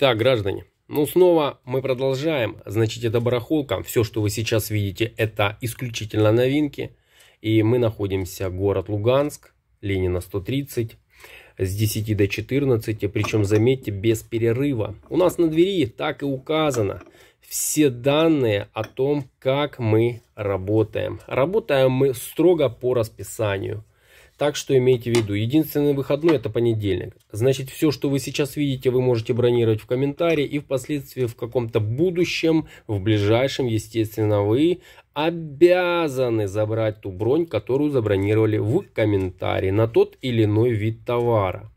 Так, граждане, ну снова мы продолжаем. Значит, это барахолка. Все, что вы сейчас видите, это исключительно новинки. И мы находимся город Луганск, Ленина 130 с 10 до 14, причем, заметьте, без перерыва. У нас на двери так и указано все данные о том, как мы работаем. Работаем мы строго по расписанию. Так что имейте в виду, единственный выходной это понедельник. Значит, все, что вы сейчас видите, вы можете бронировать в комментарии и впоследствии в каком-то будущем, в ближайшем, естественно, вы обязаны забрать ту бронь, которую забронировали в комментарии на тот или иной вид товара.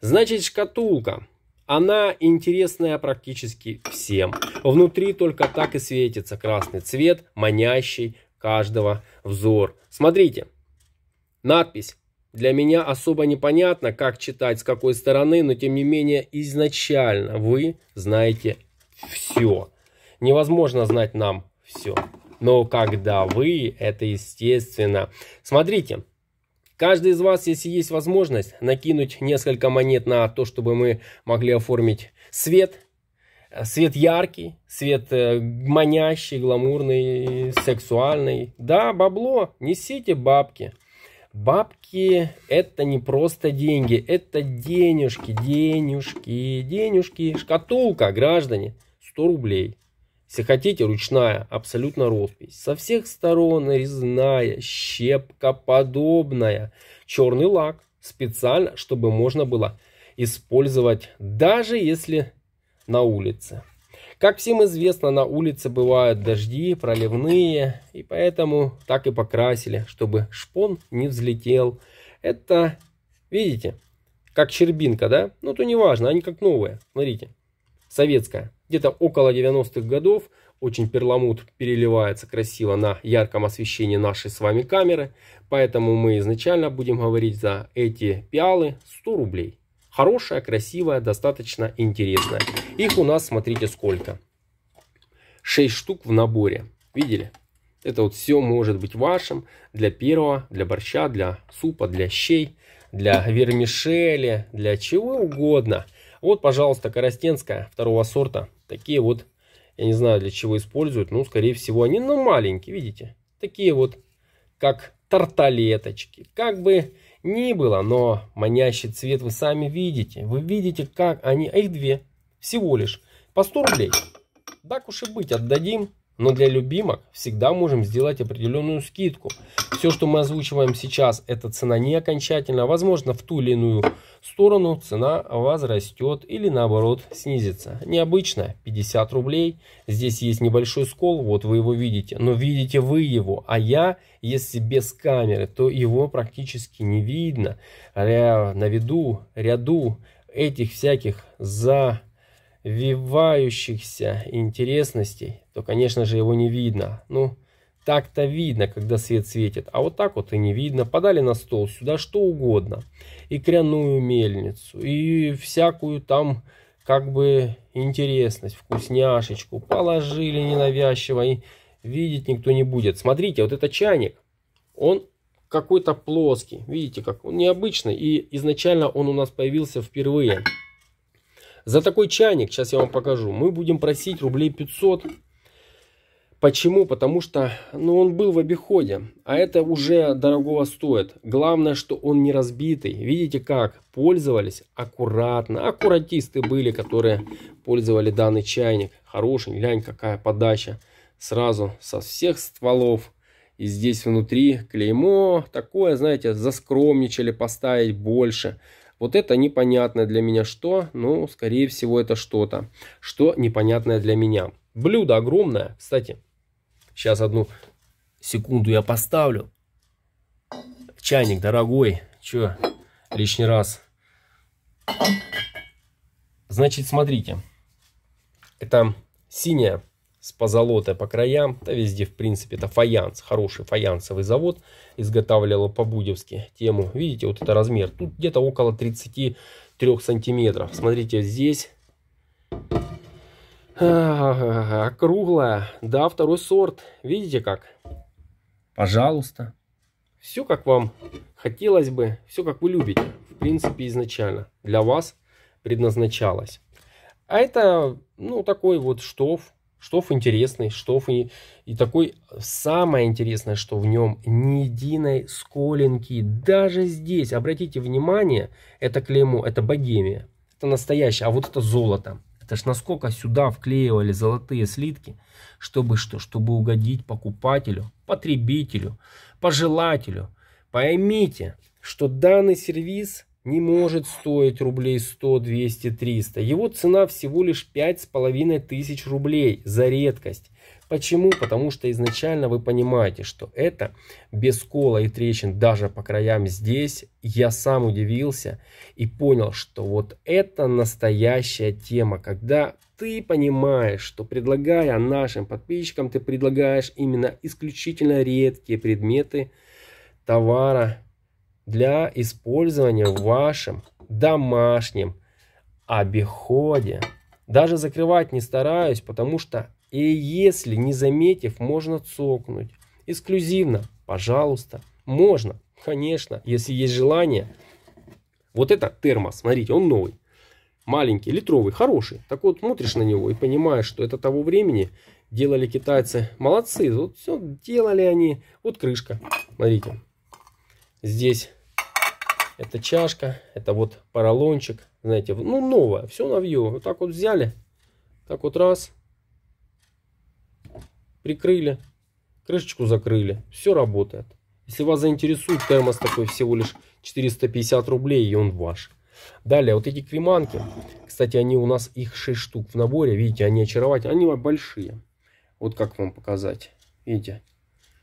Значит, шкатулка. Она интересная практически всем. Внутри только так и светится красный цвет, манящий каждого взор. Смотрите. Надпись. Для меня особо непонятно, как читать, с какой стороны, но тем не менее изначально вы знаете все. Невозможно знать нам все. Но когда вы, это естественно. Смотрите, каждый из вас, если есть возможность, накинуть несколько монет на то, чтобы мы могли оформить свет. Свет яркий, свет э, манящий, гламурный, сексуальный. Да, бабло, несите бабки. Бабки это не просто деньги, это денежки, денежки, денежки. Шкатулка, граждане, 100 рублей. Если хотите, ручная, абсолютно роспись. Со всех сторон резная, щепкоподобная. Черный лак, специально, чтобы можно было использовать, даже если на улице. Как всем известно, на улице бывают дожди, проливные, и поэтому так и покрасили, чтобы шпон не взлетел. Это, видите, как чербинка, да? Ну, то неважно, они как новые, смотрите, советская. Где-то около 90-х годов очень перламут переливается красиво на ярком освещении нашей с вами камеры. Поэтому мы изначально будем говорить за эти пиалы 100 рублей. Хорошая, красивая, достаточно интересная. Их у нас, смотрите, сколько. 6 штук в наборе. Видели? Это вот все может быть вашим для первого, для борща, для супа, для щей, для вермишели, для чего угодно. Вот, пожалуйста, коростенская второго сорта. Такие вот, я не знаю, для чего используют, но, скорее всего, они, но ну, маленькие, видите? Такие вот как тарталеточки, как бы ни было, но манящий цвет вы сами видите. Вы видите, как они, а их две, всего лишь, по 100 рублей. Так уж и быть, отдадим но для любимок всегда можем сделать определенную скидку. Все, что мы озвучиваем сейчас, это цена не окончательная. Возможно, в ту или иную сторону цена возрастет или наоборот снизится. Необычно, 50 рублей. Здесь есть небольшой скол, вот вы его видите. Но видите вы его, а я, если без камеры, то его практически не видно. На виду, ряду этих всяких за вивающихся интересностей, то, конечно же, его не видно. Ну, так-то видно, когда свет светит, а вот так вот и не видно. Подали на стол сюда что угодно. И кряную мельницу, и всякую там как бы интересность, вкусняшечку. Положили ненавязчиво, и видеть никто не будет. Смотрите, вот это чайник, он какой-то плоский. Видите, как он необычный. И изначально он у нас появился впервые. За такой чайник, сейчас я вам покажу, мы будем просить рублей 500. Почему? Потому что ну, он был в обиходе, а это уже дорогого стоит. Главное, что он не разбитый. Видите как? Пользовались аккуратно. Аккуратисты были, которые пользовали данный чайник. Хороший, глянь, какая подача. Сразу со всех стволов. И здесь внутри клеймо такое, знаете, заскромничали поставить больше. Вот это непонятное для меня что, ну, скорее всего, это что-то, что непонятное для меня. Блюдо огромное, кстати. Сейчас одну секунду я поставлю. Чайник дорогой, чё, лишний раз. Значит, смотрите. Это синяя с позолотой по краям, да везде в принципе это фаянс, хороший фаянсовый завод, изготавливал по-будевски тему, видите вот это размер, тут где-то около 33 сантиметров, смотрите здесь круглая, да, второй сорт, видите как? Пожалуйста. Все как вам хотелось бы, все как вы любите, в принципе изначально для вас предназначалось. А это, ну, такой вот штоф, Штоф интересный, штоф и, и такой, самое интересное, что в нем ни единой сколенки, даже здесь, обратите внимание, это клеймо, это богемия, это настоящее, а вот это золото. Это ж насколько сюда вклеивали золотые слитки, чтобы что? Чтобы угодить покупателю, потребителю, пожелателю. Поймите, что данный сервис – не может стоить рублей 100, 200, 300. Его цена всего лишь 5,5 тысяч рублей за редкость. Почему? Потому что изначально вы понимаете, что это без кола и трещин даже по краям здесь. Я сам удивился и понял, что вот это настоящая тема, когда ты понимаешь, что предлагая нашим подписчикам, ты предлагаешь именно исключительно редкие предметы товара, для использования в вашем домашнем обиходе. Даже закрывать не стараюсь, потому что и если не заметив, можно цокнуть. Эксклюзивно, пожалуйста, можно, конечно, если есть желание. Вот это термос, смотрите, он новый. Маленький, литровый, хороший. Так вот, смотришь на него и понимаешь, что это того времени делали китайцы. Молодцы, вот все делали они. Вот крышка, смотрите. Здесь это чашка, это вот поролончик, знаете, ну новое, все новье. Вот так вот взяли, так вот раз, прикрыли, крышечку закрыли, все работает. Если вас заинтересует, термос такой всего лишь 450 рублей и он ваш. Далее, вот эти креманки, кстати, они у нас, их 6 штук в наборе, видите, они очаровательные, они большие. Вот как вам показать, видите,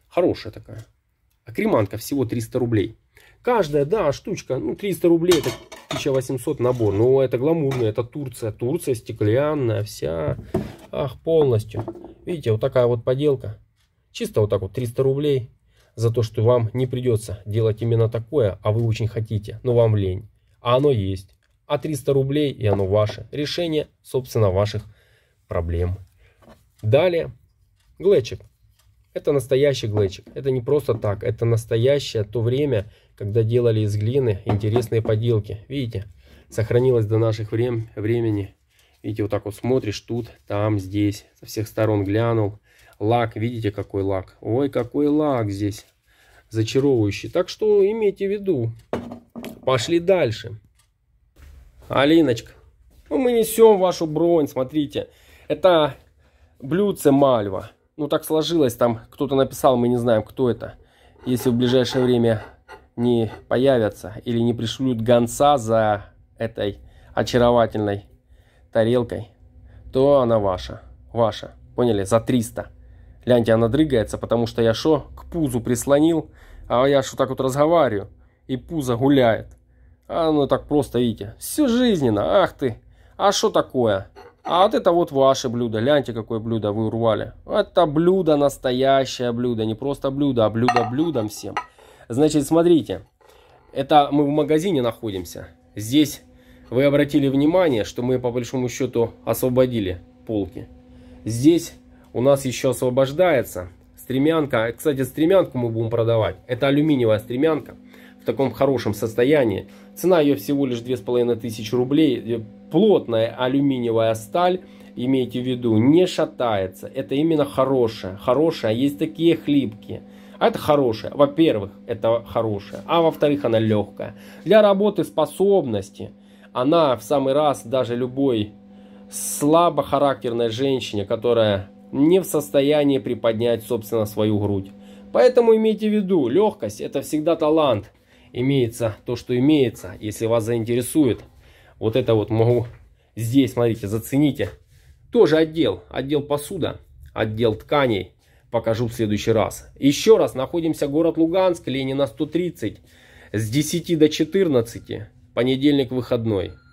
хорошая такая. А креманка всего 300 рублей. Каждая, да, штучка, ну, 300 рублей, это 1800 набор. но ну, это гламурная, это Турция. Турция стеклянная вся. Ах, полностью. Видите, вот такая вот поделка. Чисто вот так вот 300 рублей. За то, что вам не придется делать именно такое, а вы очень хотите, но вам лень. А оно есть. А 300 рублей и оно ваше. Решение, собственно, ваших проблем. Далее. Глэчик. Это настоящий глэчик. Это не просто так. Это настоящее то время, когда делали из глины интересные поделки. Видите, сохранилось до наших врем времени. Видите, вот так вот смотришь тут, там, здесь, со всех сторон глянул. Лак, видите, какой лак? Ой, какой лак здесь зачаровывающий. Так что имейте в виду. Пошли дальше. Алиночка, ну мы несем вашу бронь, смотрите. Это блюдце мальва. Ну так сложилось, там кто-то написал, мы не знаем, кто это. Если в ближайшее время не появятся или не пришлют гонца за этой очаровательной тарелкой, то она ваша. Ваша. Поняли? За 300. Гляньте, она дрыгается, потому что я шо к пузу прислонил, а я шо так вот разговариваю, и пузо гуляет. А ну так просто, видите, все жизненно, ах ты, а что такое? А вот это вот ваше блюдо, гляньте, какое блюдо вы урвали. Это блюдо, настоящее блюдо, не просто блюдо, а блюдо блюдом всем. Значит, смотрите, это мы в магазине находимся. Здесь вы обратили внимание, что мы по большому счету освободили полки. Здесь у нас еще освобождается стремянка. Кстати, стремянку мы будем продавать. Это алюминиевая стремянка в таком хорошем состоянии. Цена ее всего лишь 2500 рублей. Плотная алюминиевая сталь, имейте в виду, не шатается. Это именно хорошая. Хорошая. Есть такие хлипкие. А это хорошее. Во-первых, это хорошее. А во-вторых, она легкая. Для работы способности она в самый раз даже любой слабохарактерной женщине, которая не в состоянии приподнять, собственно, свою грудь. Поэтому имейте в виду, легкость – это всегда талант. Имеется то, что имеется, если вас заинтересует. Вот это вот могу здесь, смотрите, зацените. Тоже отдел, отдел посуда, отдел тканей – покажу в следующий раз. Еще раз, находимся город Луганск, Ленина 130, с 10 до 14, понедельник выходной.